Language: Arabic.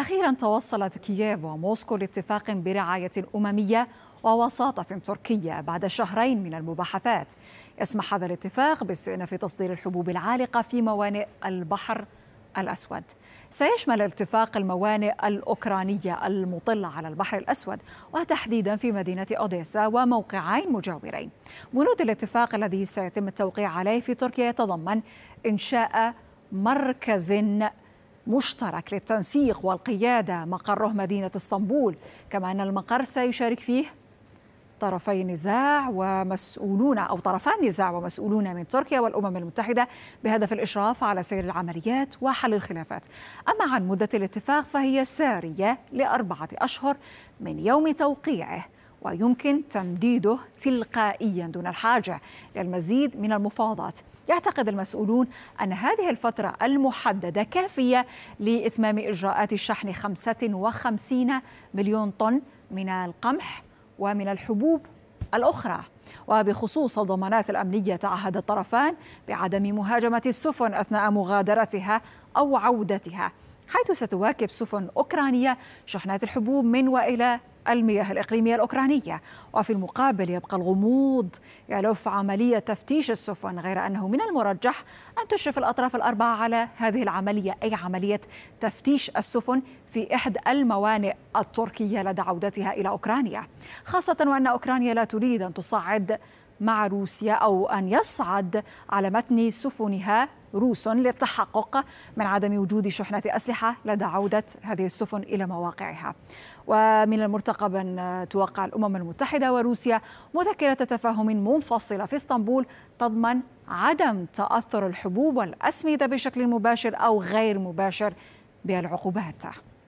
أخيرا توصلت كييف وموسكو لاتفاق برعاية أممية ووساطة تركية بعد شهرين من المباحثات يسمح هذا الاتفاق باستئناف تصدير الحبوب العالقة في موانئ البحر الأسود سيشمل الاتفاق الموانئ الأوكرانية المطلة على البحر الأسود وتحديدا في مدينة أوديسا وموقعين مجاورين بنود الاتفاق الذي سيتم التوقيع عليه في تركيا يتضمن إنشاء مركز مشترك للتنسيق والقيادة مقره مدينة اسطنبول كما أن المقر سيشارك فيه طرفي نزاع ومسؤولون أو طرفان نزاع ومسؤولون من تركيا والأمم المتحدة بهدف الإشراف على سير العمليات وحل الخلافات أما عن مدة الاتفاق فهي سارية لأربعة أشهر من يوم توقيعه ويمكن تمديده تلقائيا دون الحاجة للمزيد من المفاوضات يعتقد المسؤولون أن هذه الفترة المحددة كافية لإتمام إجراءات شحن 55 مليون طن من القمح ومن الحبوب الأخرى وبخصوص الضمانات الأمنية تعهد الطرفان بعدم مهاجمة السفن أثناء مغادرتها أو عودتها حيث ستواكب سفن أوكرانية شحنات الحبوب من وإلى المياه الإقليمية الأوكرانية وفي المقابل يبقى الغموض يلف عملية تفتيش السفن غير أنه من المرجح أن تشرف الأطراف الأربعة على هذه العملية أي عملية تفتيش السفن في إحدى الموانئ التركية لدى عودتها إلى أوكرانيا خاصة وأن أوكرانيا لا تريد أن تصعد مع روسيا أو أن يصعد على متن سفنها روس للتحقق من عدم وجود شحنة أسلحة لدى عودة هذه السفن إلى مواقعها ومن المرتقب أن توقع الأمم المتحدة وروسيا مذكرة تفاهم منفصلة في اسطنبول تضمن عدم تأثر الحبوب والأسمدة بشكل مباشر أو غير مباشر بالعقوبات